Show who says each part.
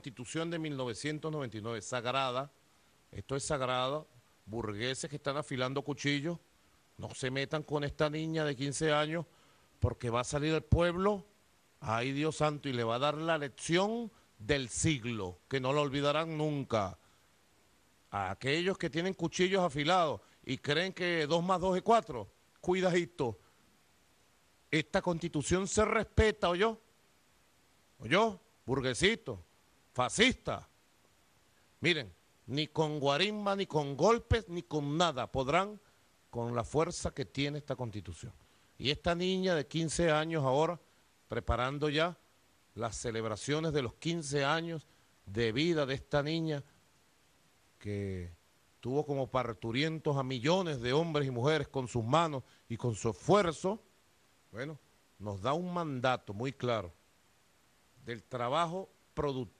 Speaker 1: Constitución de 1999, sagrada, esto es sagrado, burgueses que están afilando cuchillos, no se metan con esta niña de 15 años porque va a salir el pueblo, ay Dios santo, y le va a dar la lección del siglo, que no la olvidarán nunca. A aquellos que tienen cuchillos afilados y creen que dos más 2 es 4, cuidadito. Esta constitución se respeta, o yo, Burguesito fascista. Miren, ni con guarimba, ni con golpes, ni con nada podrán con la fuerza que tiene esta constitución. Y esta niña de 15 años ahora, preparando ya las celebraciones de los 15 años de vida de esta niña que tuvo como parturientos a millones de hombres y mujeres con sus manos y con su esfuerzo, bueno, nos da un mandato muy claro del trabajo productivo